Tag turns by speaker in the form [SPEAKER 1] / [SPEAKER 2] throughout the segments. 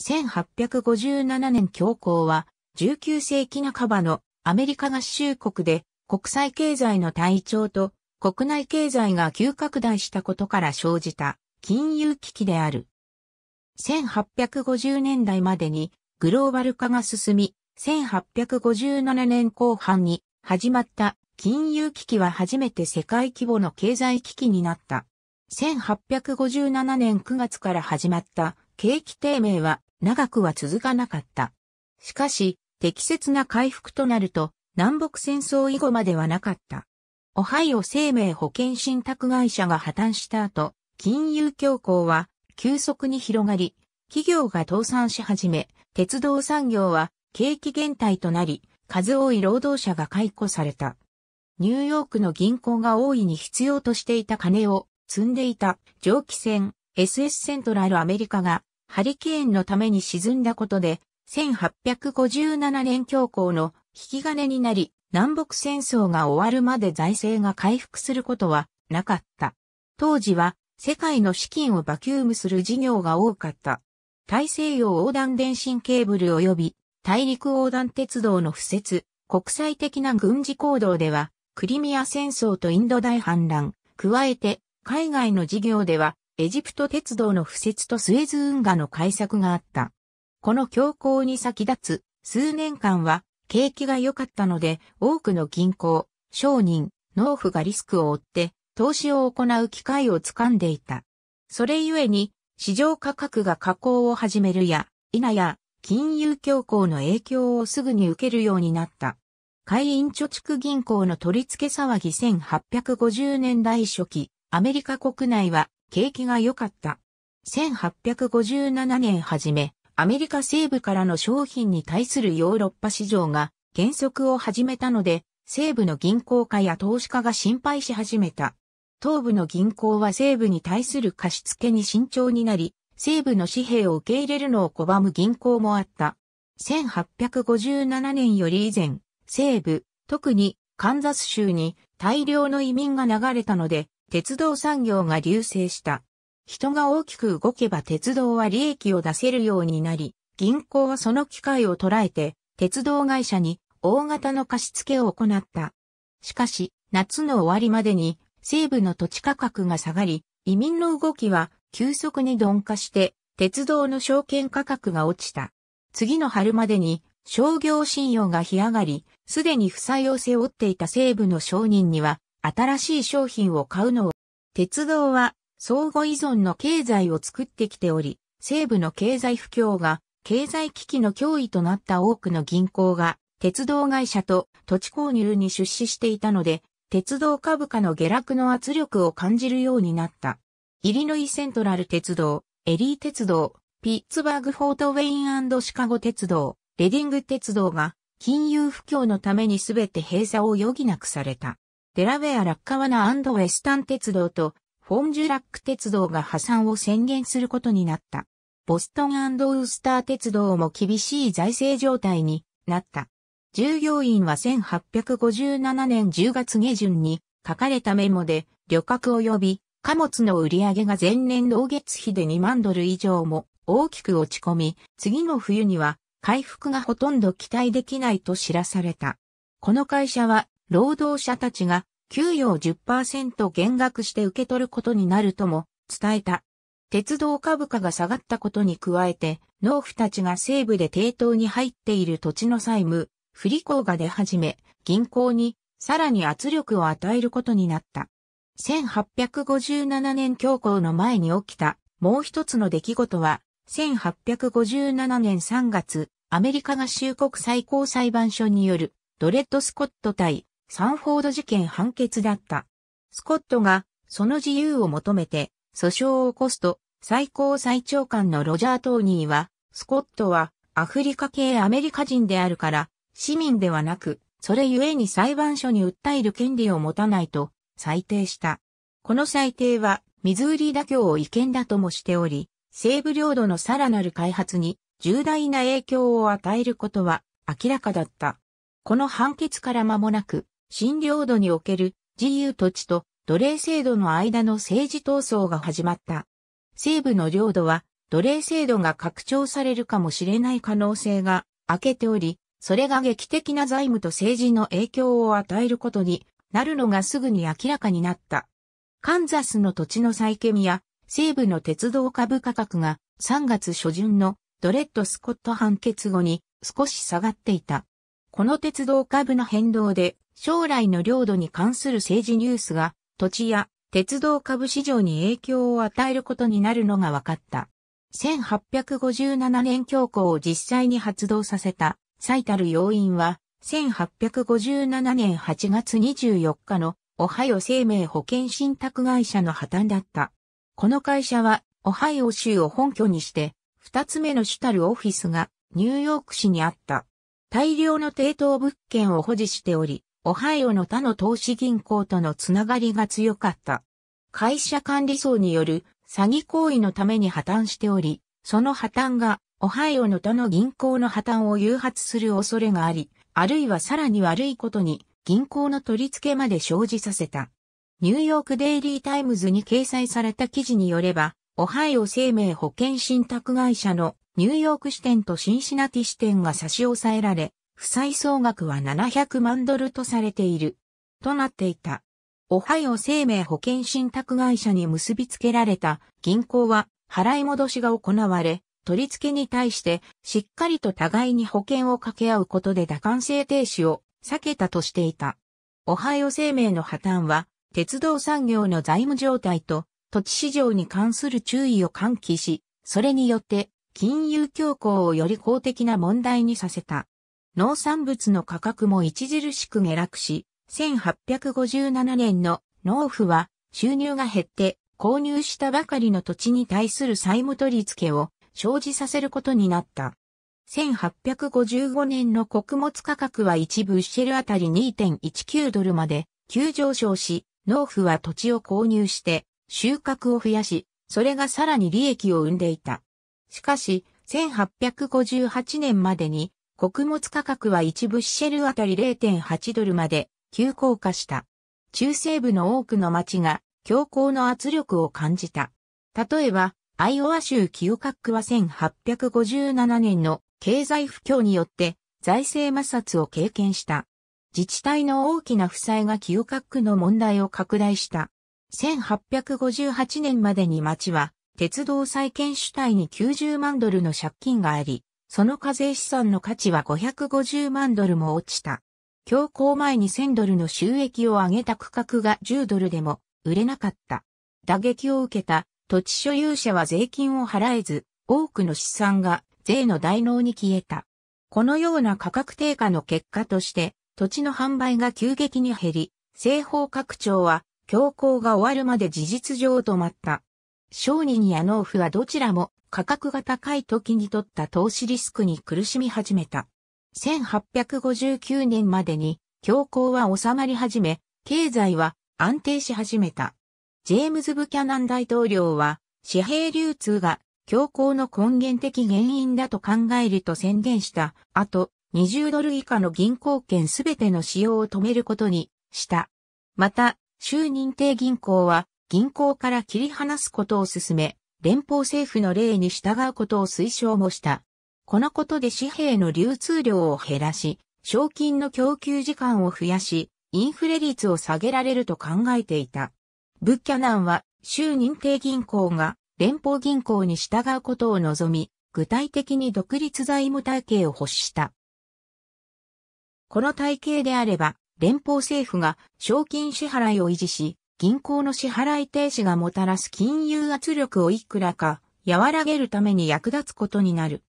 [SPEAKER 1] 1857年恐慌は、19世紀半ばのアメリカ合衆国で国際経済の体調と国内経済が急拡大したことから生じた金融危機である。1850年代までにグローバル化が進み、1857年後半に始まった金融危機は初めて世界規模の経済危機になった。1857年9月から始まった景気低迷は長くは続かなかった。しかし、適切な回復となると、南北戦争以後まではなかった。オハイオ生命保険信託会社が破綻した後、金融恐慌は急速に広がり、企業が倒産し始め、鉄道産業は景気減退となり、数多い労働者が解雇された。ニューヨークの銀行が大いに必要としていた金を積んでいた蒸気船 SS セントラルアメリカがハリケーンのために沈んだことで、1857年教皇の引き金になり、南北戦争が終わるまで財政が回復することはなかった。当時は世界の資金をバキュームする事業が多かった。大西洋横断電信ケーブル及び大陸横断鉄道の敷設、国際的な軍事行動では、クリミア戦争とインド大反乱、加えて海外の事業ではエジプト鉄道の布設とスエズ運河の改作があった。この強行に先立つ数年間は景気が良かったので多くの銀行、商人、農夫がリスクを負って投資を行う機会を掴んでいた。それゆえに市場価格が下降を始めるや、否や金融強行の影響をすぐに受けるようになった。会員貯蓄銀行の取り付け騒ぎ1850年代初期、アメリカ国内は景気が良かった。1857年初め、アメリカ西部からの商品に対するヨーロッパ市場が減速を始めたので、西部の銀行家や投資家が心配し始めた。東部の銀行は西部に対する貸付に慎重になり、西部の紙幣を受け入れるのを拒む銀行もあった。1857年より以前、西部、特にカンザス州に大量の移民が流れたので、鉄道産業が隆盛した。人が大きく動けば鉄道は利益を出せるようになり、銀行はその機会を捉えて、鉄道会社に大型の貸付を行った。しかし、夏の終わりまでに西部の土地価格が下がり、移民の動きは急速に鈍化して、鉄道の証券価格が落ちた。次の春までに商業信用が干上がり、すでに負債を背負っていた西部の商人には新しい商品を買うのを、鉄道は相互依存の経済を作ってきており、西部の経済不況が経済危機の脅威となった多くの銀行が鉄道会社と土地購入に出資していたので、鉄道株価の下落の圧力を感じるようになった。イリノイセントラル鉄道、エリー鉄道、ピッツバーグフォートウェインシカゴ鉄道、レディング鉄道が金融不況のためにすべて閉鎖を余儀なくされた。デラウェア・ラッカワナウェスタン鉄道とフォンジュラック鉄道が破産を宣言することになった。ボストンウースター鉄道も厳しい財政状態になった。従業員は1857年10月下旬に書かれたメモで旅客及び貨物の売り上げが前年同月比で2万ドル以上も大きく落ち込み、次の冬には回復がほとんど期待できないと知らされた。この会社は労働者たちが給与を10%減額して受け取ることになるとも伝えた。鉄道株価が下がったことに加えて、農夫たちが西部で抵当に入っている土地の債務、不履行が出始め、銀行にさらに圧力を与えることになった。1857年恐慌の前に起きたもう一つの出来事は、1857年3月、アメリカ合衆国最高裁判所によるドレッド・スコット対サンフォード事件判決だった。スコットがその自由を求めて訴訟を起こすと最高裁長官のロジャー・トーニーは、スコットはアフリカ系アメリカ人であるから市民ではなく、それゆえに裁判所に訴える権利を持たないと裁定した。この裁定はミズーリ妥協を違憲だともしており、西部領土のさらなる開発に重大な影響を与えることは明らかだった。この判決から間もなく、新領土における自由土地と奴隷制度の間の政治闘争が始まった。西部の領土は奴隷制度が拡張されるかもしれない可能性が明けており、それが劇的な財務と政治の影響を与えることになるのがすぐに明らかになった。カンザスの土地の再建や西部の鉄道株価格が3月初旬のドレッド・スコット判決後に少し下がっていた。この鉄道株の変動で将来の領土に関する政治ニュースが土地や鉄道株市場に影響を与えることになるのが分かった。1857年恐慌を実際に発動させた最たる要因は、1857年8月24日のオハイオ生命保険信託会社の破綻だった。この会社はオハイオ州を本拠にして、二つ目の主たるオフィスがニューヨーク市にあった。大量の抵当物件を保持しており、オハイオの他の投資銀行とのつながりが強かった。会社管理層による詐欺行為のために破綻しており、その破綻がオハイオの他の銀行の破綻を誘発する恐れがあり、あるいはさらに悪いことに銀行の取り付けまで生じさせた。ニューヨークデイリータイムズに掲載された記事によれば、オハイオ生命保険信託会社のニューヨーク支店とシンシナティ支店が差し押さえられ、負債総額は700万ドルとされている。となっていた。オハイオ生命保険信託会社に結びつけられた銀行は払い戻しが行われ、取り付けに対してしっかりと互いに保険を掛け合うことで打感性停止を避けたとしていた。オハイオ生命の破綻は、鉄道産業の財務状態と土地市場に関する注意を喚起し、それによって金融恐慌をより公的な問題にさせた。農産物の価格も著しく下落し、1857年の農夫は収入が減って購入したばかりの土地に対する債務取り付けを生じさせることになった。1855年の穀物価格は1ブッシェルあたり2.19ドルまで急上昇し、農夫は土地を購入して収穫を増やし、それがさらに利益を生んでいた。しかし、1858年までに穀物価格は一部シェルあたり0.8ドルまで急降下した。中西部の多くの町が強行の圧力を感じた。例えば、アイオワ州キオカックは1857年の経済不況によって財政摩擦を経験した。自治体の大きな負債がキオカックの問題を拡大した。1858年までに町は鉄道再建主体に90万ドルの借金があり、その課税資産の価値は550万ドルも落ちた。強行前に1000ドルの収益を上げた区画が10ドルでも売れなかった。打撃を受けた土地所有者は税金を払えず、多くの資産が税の大脳に消えた。このような価格低下の結果として、土地の販売が急激に減り、西方拡張は、強行が終わるまで事実上止まった。商人や農夫はどちらも価格が高い時に取った投資リスクに苦しみ始めた。1859年までに恐慌は収まり始め、経済は安定し始めた。ジェームズ・ブキャナン大統領は、紙幣流通が恐慌の根源的原因だと考えると宣言した後、20ドル以下の銀行券すべての使用を止めることにした。また、州認定銀行は銀行から切り離すことを進め、連邦政府の例に従うことを推奨もした。このことで紙幣の流通量を減らし、賞金の供給時間を増やし、インフレ率を下げられると考えていた。ブッキャナンは、州認定銀行が連邦銀行に従うことを望み、具体的に独立財務体系を欲した。この体系であれば、連邦政府が賞金支払いを維持し、銀行の支払い停止がもたらす金融圧力をいくらか和らげるために役立つことになる。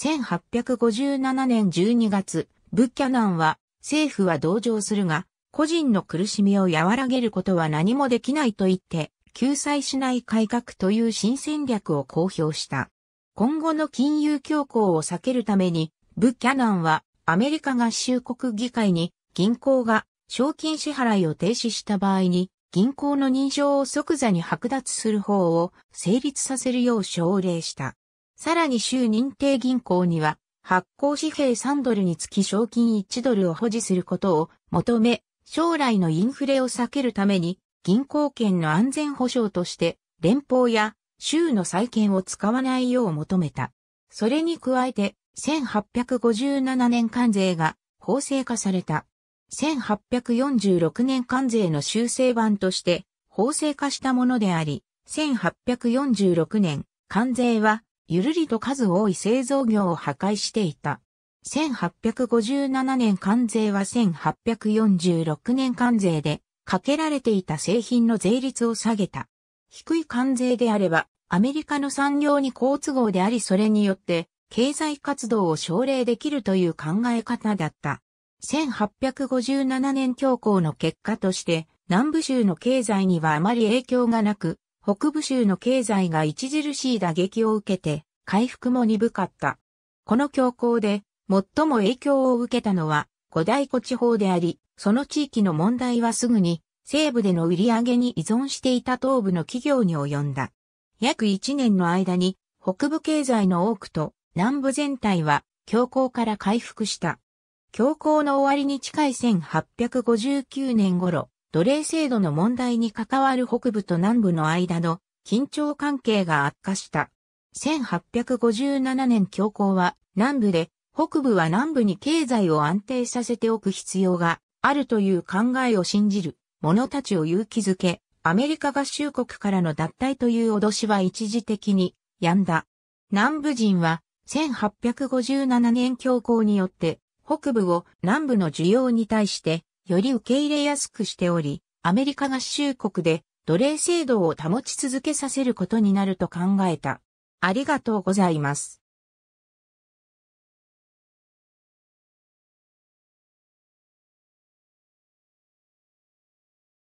[SPEAKER 1] 1857年12月、ブッキャナンは政府は同情するが、個人の苦しみを和らげることは何もできないと言って、救済しない改革という新戦略を公表した。今後の金融恐慌を避けるために、ブッキャナンはアメリカ合衆国議会に銀行が賞金支払いを停止した場合に銀行の認証を即座に剥奪する法を成立させるよう奨励した。さらに州認定銀行には、発行紙幣3ドルにつき賞金1ドルを保持することを求め、将来のインフレを避けるために、銀行券の安全保障として、連邦や州の債券を使わないよう求めた。それに加えて、1857年関税が法制化された。1846年関税の修正版として法制化したものであり、1846年、関税はゆるりと数多い製造業を破壊していた。1857年関税は1846年関税でかけられていた製品の税率を下げた。低い関税であればアメリカの産業に好都合でありそれによって経済活動を奨励できるという考え方だった。1857年恐慌の結果として、南部州の経済にはあまり影響がなく、北部州の経済が著しい打撃を受けて、回復も鈍かった。この恐慌で、最も影響を受けたのは、五大湖地方であり、その地域の問題はすぐに、西部での売り上げに依存していた東部の企業に及んだ。約1年の間に、北部経済の多くと、南部全体は、恐慌から回復した。教皇の終わりに近い1859年頃、奴隷制度の問題に関わる北部と南部の間の緊張関係が悪化した。1857年教皇は南部で、北部は南部に経済を安定させておく必要があるという考えを信じる者たちを勇気づけ、アメリカ合衆国からの脱退という脅しは一時的に止んだ。南部人は1857年教皇によって北部を南部の需要に対してより受け入れやすくしており、アメリカ合衆国で奴隷制度を保ち続けさせることになると考えた。ありがとうございます。